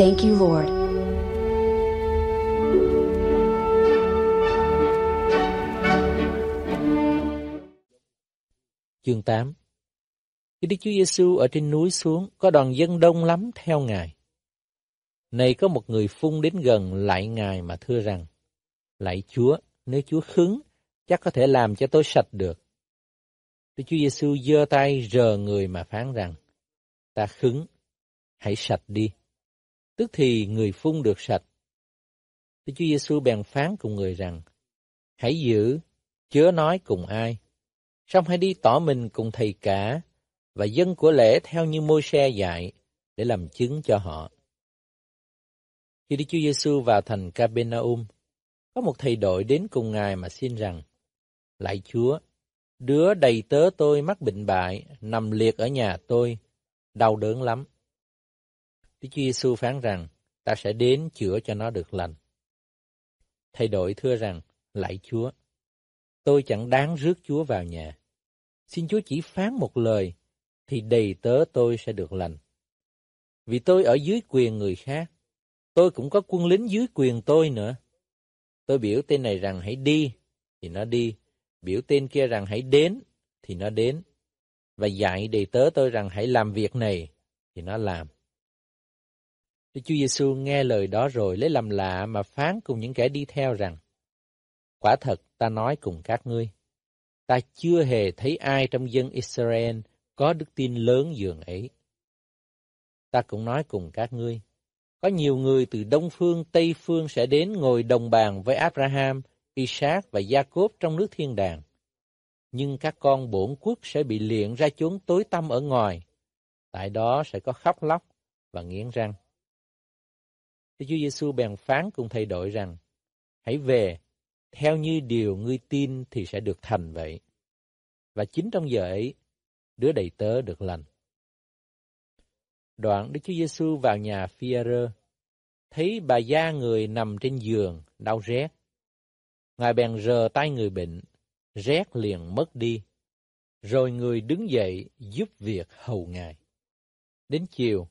thank you, Lord. Chương 8 Khi Đức Chúa Giêsu ở trên núi xuống, có đoàn dân đông lắm theo Ngài. Này có một người phun đến gần lại Ngài mà thưa rằng, Lạy Chúa, nếu Chúa khứng, chắc có thể làm cho tôi sạch được. Đức Chúa Giêsu giơ tay rờ người mà phán rằng, Ta khứng, hãy sạch đi, tức thì người phun được sạch. Đức Chúa Giêsu bèn phán cùng người rằng, hãy giữ, chớ nói cùng ai, xong hãy đi tỏ mình cùng thầy cả và dân của lễ theo như môi xe dạy để làm chứng cho họ. Khi Đức Chúa Giêsu vào thành Capernaum, có một thầy đội đến cùng ngài mà xin rằng: Lạy Chúa, đứa đầy tớ tôi mắc bệnh bại, nằm liệt ở nhà tôi, đau đớn lắm. Đức Chúa Giêsu phán rằng, ta sẽ đến chữa cho nó được lành. Thay đổi thưa rằng, lạy Chúa, tôi chẳng đáng rước Chúa vào nhà. Xin Chúa chỉ phán một lời, thì đầy tớ tôi sẽ được lành. Vì tôi ở dưới quyền người khác, tôi cũng có quân lính dưới quyền tôi nữa. Tôi biểu tên này rằng hãy đi, thì nó đi. Biểu tên kia rằng hãy đến, thì nó đến. Và dạy đầy tớ tôi rằng hãy làm việc này, thì nó làm. Đức Chúa Giêsu nghe lời đó rồi lấy làm lạ mà phán cùng những kẻ đi theo rằng, Quả thật ta nói cùng các ngươi, ta chưa hề thấy ai trong dân Israel có đức tin lớn dường ấy. Ta cũng nói cùng các ngươi, có nhiều người từ Đông Phương, Tây Phương sẽ đến ngồi đồng bàn với Abraham, Isaac và Jacob trong nước thiên đàng. Nhưng các con bổn quốc sẽ bị liệng ra chốn tối tăm ở ngoài. Tại đó sẽ có khóc lóc và nghiến răng. Thì Chúa Giêsu bèn phán cùng thay đổi rằng, hãy về, theo như điều ngươi tin thì sẽ được thành vậy. Và chính trong giờ ấy, đứa đầy tớ được lành. Đoạn Đức Chúa Giêsu vào nhà phi thấy bà gia người nằm trên giường, đau rét. Ngài bèn rờ tay người bệnh, rét liền mất đi. Rồi người đứng dậy giúp việc hầu Ngài. Đến chiều,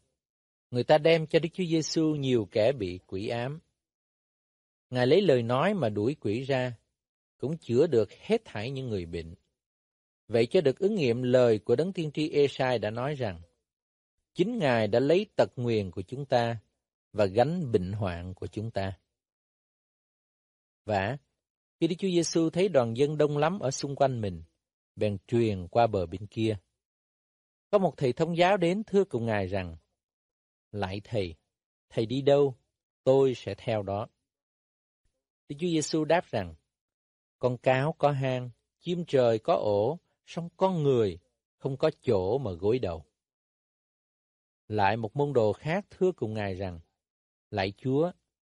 người ta đem cho Đức Chúa Giêsu nhiều kẻ bị quỷ ám. Ngài lấy lời nói mà đuổi quỷ ra, cũng chữa được hết thảy những người bệnh. Vậy cho được ứng nghiệm lời của đấng tiên tri Esai đã nói rằng, chính Ngài đã lấy tật nguyền của chúng ta và gánh bệnh hoạn của chúng ta. Và khi Đức Chúa Giêsu thấy đoàn dân đông lắm ở xung quanh mình, bèn truyền qua bờ bên kia. Có một thầy thông giáo đến thưa cùng Ngài rằng, lại thầy, thầy đi đâu, tôi sẽ theo đó. Đức Chúa Giêsu đáp rằng, con cáo có hang, chim trời có ổ, song con người không có chỗ mà gối đầu. Lại một môn đồ khác thưa cùng Ngài rằng, Lạy Chúa,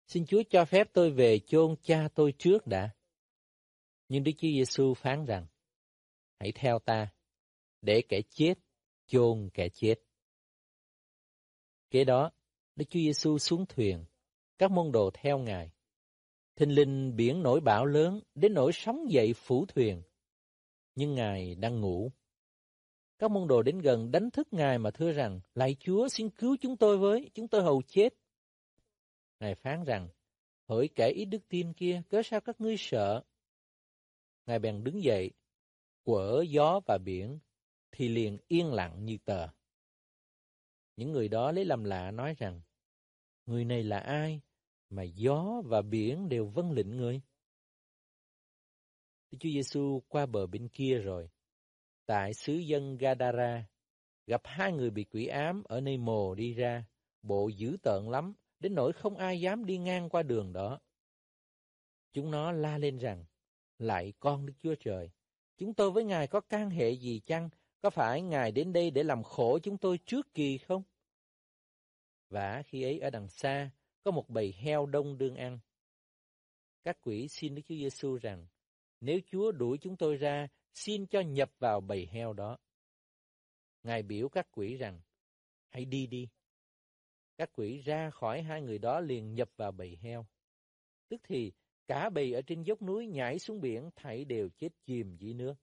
xin Chúa cho phép tôi về chôn cha tôi trước đã. Nhưng Đức Chúa Giêsu phán rằng, Hãy theo ta, để kẻ chết chôn kẻ chết. Kế đó, Đức Chúa Giêsu xuống thuyền, các môn đồ theo Ngài. Thinh linh biển nổi bão lớn đến nỗi sóng dậy phủ thuyền, nhưng Ngài đang ngủ. Các môn đồ đến gần đánh thức Ngài mà thưa rằng, Lạy Chúa xin cứu chúng tôi với, chúng tôi hầu chết. Ngài phán rằng, hỡi kẻ ít đức tin kia, cớ sao các ngươi sợ? Ngài bèn đứng dậy, quở gió và biển, thì liền yên lặng như tờ. Những người đó lấy làm lạ nói rằng, Người này là ai mà gió và biển đều vâng lệnh người? Đức Chúa Giêsu qua bờ bên kia rồi. Tại xứ dân Gadara, gặp hai người bị quỷ ám ở nơi mồ đi ra, bộ dữ tợn lắm, đến nỗi không ai dám đi ngang qua đường đó. Chúng nó la lên rằng, lại con Đức Chúa Trời, chúng tôi với Ngài có can hệ gì chăng? Có phải Ngài đến đây để làm khổ chúng tôi trước kỳ không? và khi ấy ở đằng xa có một bầy heo đông đương ăn. Các quỷ xin Đức Chúa Giêsu rằng, nếu Chúa đuổi chúng tôi ra, xin cho nhập vào bầy heo đó. Ngài biểu các quỷ rằng, hãy đi đi. Các quỷ ra khỏi hai người đó liền nhập vào bầy heo. Tức thì, cả bầy ở trên dốc núi nhảy xuống biển thảy đều chết chìm dưới nước.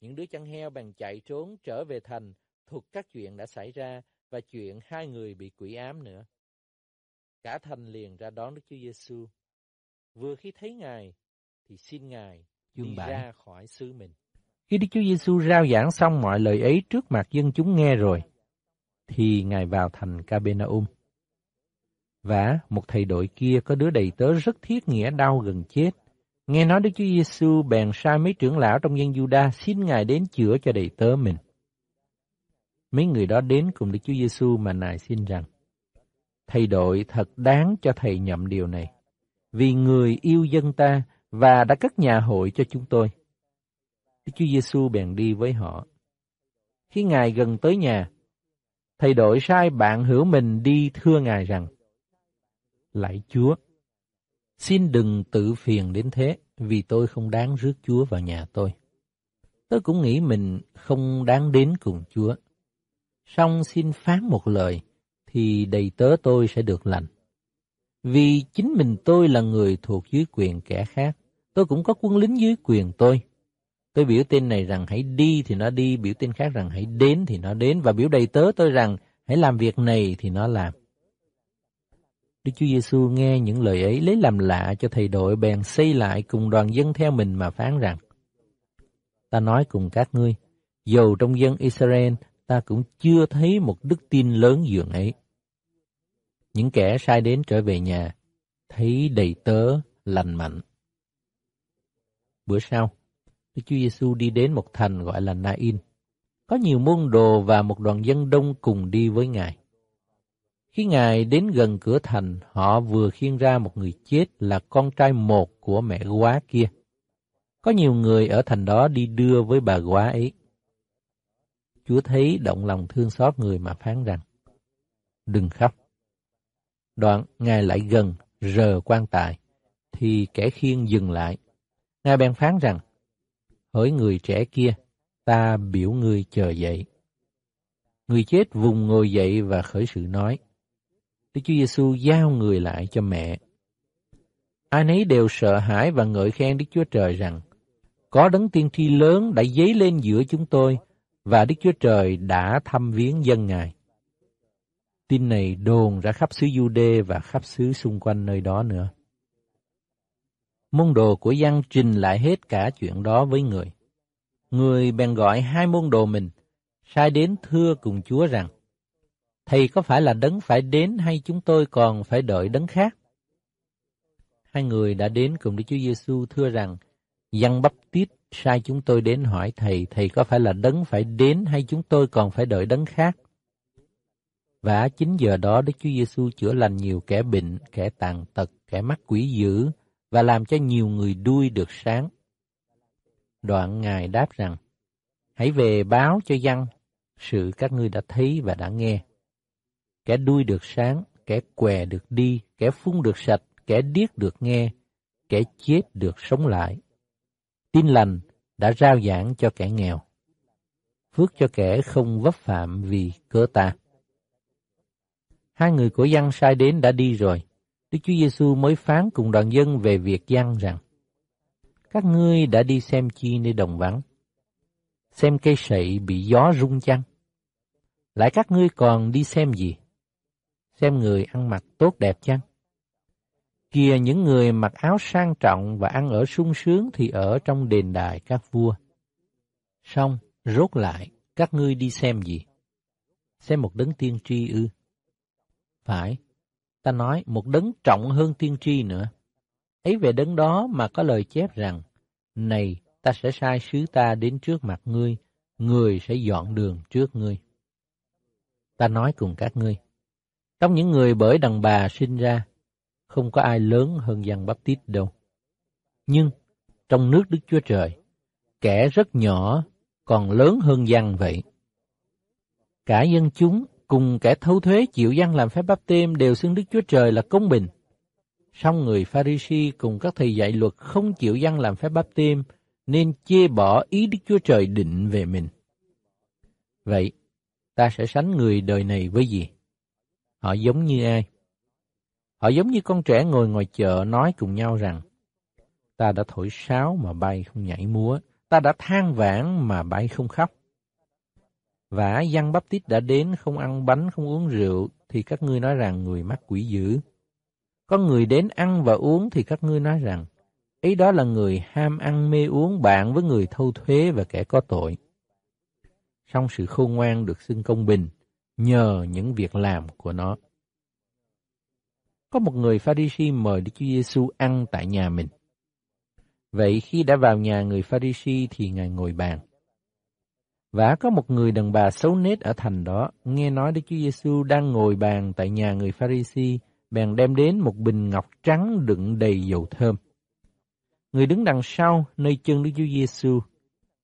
Những đứa chăn heo bằng chạy trốn trở về thành thuộc các chuyện đã xảy ra và chuyện hai người bị quỷ ám nữa. Cả thành liền ra đón Đức Chúa Giêsu. Vừa khi thấy Ngài, thì xin Ngài Chương đi bản. ra khỏi xứ mình. Khi Đức Chúa Giêsu rao giảng xong mọi lời ấy trước mặt dân chúng nghe rồi, thì Ngài vào thành Capernaum. Và một thầy đội kia có đứa đầy tớ rất thiết nghĩa đau gần chết. Nghe nói Đức Chúa Giêsu bèn sai mấy trưởng lão trong dân Juda xin Ngài đến chữa cho đầy tớ mình. Mấy người đó đến cùng Đức Chúa Giêsu mà nài xin rằng, Thầy đội thật đáng cho thầy nhậm điều này, vì người yêu dân ta và đã cất nhà hội cho chúng tôi. Đức Chúa Giêsu bèn đi với họ. Khi Ngài gần tới nhà, thầy đội sai bạn hữu mình đi thưa Ngài rằng, Lạy Chúa, xin đừng tự phiền đến thế, vì tôi không đáng rước Chúa vào nhà tôi. Tôi cũng nghĩ mình không đáng đến cùng Chúa, song xin phán một lời, thì đầy tớ tôi sẽ được lành. Vì chính mình tôi là người thuộc dưới quyền kẻ khác, tôi cũng có quân lính dưới quyền tôi. Tôi biểu tên này rằng hãy đi thì nó đi, biểu tên khác rằng hãy đến thì nó đến, và biểu đầy tớ tôi rằng hãy làm việc này thì nó làm. Đức Chúa Giêsu nghe những lời ấy lấy làm lạ cho thầy đội bèn xây lại cùng đoàn dân theo mình mà phán rằng Ta nói cùng các ngươi, dầu trong dân Israel ta cũng chưa thấy một đức tin lớn dường ấy. Những kẻ sai đến trở về nhà, thấy đầy tớ, lành mạnh. Bữa sau, Đức Chúa Giêsu đi đến một thành gọi là Nain. Có nhiều môn đồ và một đoàn dân đông cùng đi với Ngài. Khi Ngài đến gần cửa thành, họ vừa khiêng ra một người chết là con trai một của mẹ quá kia. Có nhiều người ở thành đó đi đưa với bà quá ấy. Chúa thấy động lòng thương xót người mà phán rằng, đừng khóc. Đoạn, Ngài lại gần, rờ quan tài, thì kẻ khiên dừng lại. Ngài bèn phán rằng, hỡi người trẻ kia, ta biểu người chờ dậy. Người chết vùng ngồi dậy và khởi sự nói. Đức Chúa Giêsu giao người lại cho mẹ. Ai nấy đều sợ hãi và ngợi khen Đức Chúa Trời rằng, có đấng tiên tri lớn đã dấy lên giữa chúng tôi và Đức Chúa Trời đã thăm viếng dân Ngài. Tin này đồn ra khắp xứ Jude và khắp xứ xung quanh nơi đó nữa. Môn đồ của Giăng trình lại hết cả chuyện đó với người. Người bèn gọi hai môn đồ mình, sai đến thưa cùng Chúa rằng, Thầy có phải là đấng phải đến hay chúng tôi còn phải đợi đấng khác? Hai người đã đến cùng Đức Chúa Giêsu thưa rằng, Giăng bắp tít sai chúng tôi đến hỏi thầy, thầy có phải là đấng phải đến hay chúng tôi còn phải đợi đấng khác? Và chính giờ đó Đức Chúa Giêsu chữa lành nhiều kẻ bệnh, kẻ tàn tật, kẻ mắc quỷ dữ và làm cho nhiều người đuôi được sáng. Đoạn Ngài đáp rằng, Hãy về báo cho dân sự các ngươi đã thấy và đã nghe. Kẻ đuôi được sáng, kẻ què được đi, kẻ phun được sạch, kẻ điếc được nghe, kẻ chết được sống lại. Tin lành đã rao giảng cho kẻ nghèo. Phước cho kẻ không vấp phạm vì cớ ta. Hai người của dân sai đến đã đi rồi. Đức Chúa Giêsu mới phán cùng đoàn dân về việc dân rằng Các ngươi đã đi xem chi nơi đồng vắng? Xem cây sậy bị gió rung chăng? Lại các ngươi còn đi xem gì? Xem người ăn mặc tốt đẹp chăng? Kia những người mặc áo sang trọng và ăn ở sung sướng thì ở trong đền đài các vua. Xong, rốt lại, các ngươi đi xem gì? Xem một đấng tiên tri ư? Phải, ta nói một đấng trọng hơn tiên tri nữa. Ấy về đấng đó mà có lời chép rằng, Này, ta sẽ sai sứ ta đến trước mặt ngươi, người sẽ dọn đường trước ngươi. Ta nói cùng các ngươi, trong những người bởi đàn bà sinh ra, không có ai lớn hơn Giăng tít đâu. Nhưng trong nước Đức Chúa Trời, kẻ rất nhỏ còn lớn hơn Giăng vậy. Cả dân chúng cùng kẻ thâu thuế chịu Giăng làm phép báp têm đều xưng Đức Chúa Trời là công bình. Song người Pharisee cùng các thầy dạy luật không chịu Giăng làm phép báp têm nên chê bỏ ý Đức Chúa Trời định về mình. Vậy, ta sẽ sánh người đời này với gì? Họ giống như ai? Họ giống như con trẻ ngồi ngoài chợ nói cùng nhau rằng, ta đã thổi sáo mà bay không nhảy múa, ta đã than vãn mà bay không khóc. Và Giăng Bắp Tít đã đến không ăn bánh, không uống rượu, thì các ngươi nói rằng người mắc quỷ dữ. Có người đến ăn và uống thì các ngươi nói rằng, ấy đó là người ham ăn mê uống bạn với người thâu thuế và kẻ có tội. Song sự khôn ngoan được xưng công bình nhờ những việc làm của nó có một người Pha-ri-si mời Đức Chúa Giêsu ăn tại nhà mình. Vậy khi đã vào nhà người Pha-ri-si thì Ngài ngồi bàn. Và có một người đàn bà xấu nết ở thành đó, nghe nói Đức Chúa Giêsu đang ngồi bàn tại nhà người Pha-ri-si, bèn đem đến một bình ngọc trắng đựng đầy dầu thơm. Người đứng đằng sau nơi chân Đức Chúa Giêsu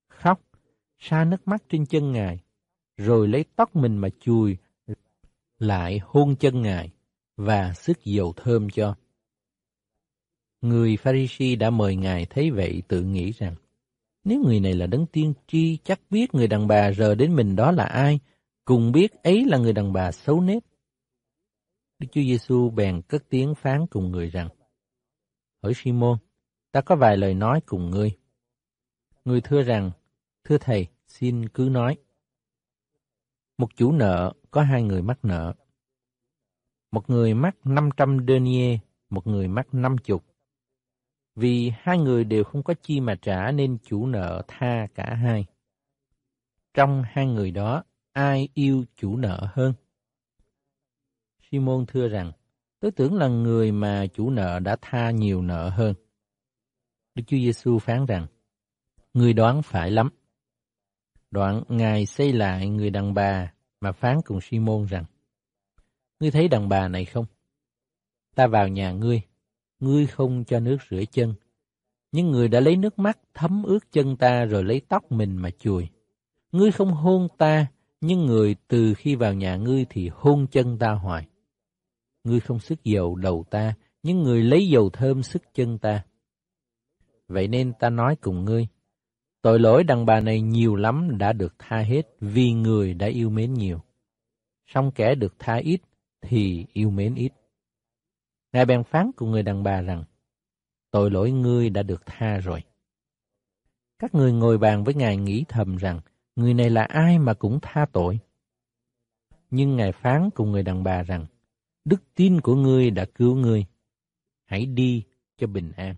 khóc, xa nước mắt trên chân Ngài, rồi lấy tóc mình mà chùi, lại hôn chân Ngài và sức dầu thơm cho. Người Pharisee đã mời Ngài thấy vậy tự nghĩ rằng, nếu người này là đấng tiên tri, chắc biết người đàn bà rờ đến mình đó là ai, cùng biết ấy là người đàn bà xấu nết. Đức Chúa Giêsu bèn cất tiếng phán cùng người rằng, Hỡi Simon, ta có vài lời nói cùng ngươi. Người thưa rằng, Thưa Thầy, xin cứ nói. Một chủ nợ có hai người mắc nợ một người mắc 500 denier, một người mắc 50. Vì hai người đều không có chi mà trả nên chủ nợ tha cả hai. Trong hai người đó, ai yêu chủ nợ hơn? Simon thưa rằng, tôi tưởng là người mà chủ nợ đã tha nhiều nợ hơn. Đức Chúa Giêsu phán rằng, người đoán phải lắm. Đoạn Ngài xây lại người đàn bà mà phán cùng Simon rằng, Ngươi thấy đàn bà này không? Ta vào nhà ngươi, ngươi không cho nước rửa chân. Những người đã lấy nước mắt thấm ướt chân ta rồi lấy tóc mình mà chùi. Ngươi không hôn ta, nhưng người từ khi vào nhà ngươi thì hôn chân ta hoài. Ngươi không sức dầu đầu ta, nhưng người lấy dầu thơm sức chân ta. Vậy nên ta nói cùng ngươi, tội lỗi đàn bà này nhiều lắm đã được tha hết vì người đã yêu mến nhiều. Song kẻ được tha ít thì yêu mến ít. Ngài bèn phán cùng người đàn bà rằng, tội lỗi ngươi đã được tha rồi. Các người ngồi bàn với Ngài nghĩ thầm rằng, người này là ai mà cũng tha tội. Nhưng Ngài phán cùng người đàn bà rằng, đức tin của ngươi đã cứu ngươi, hãy đi cho bình an.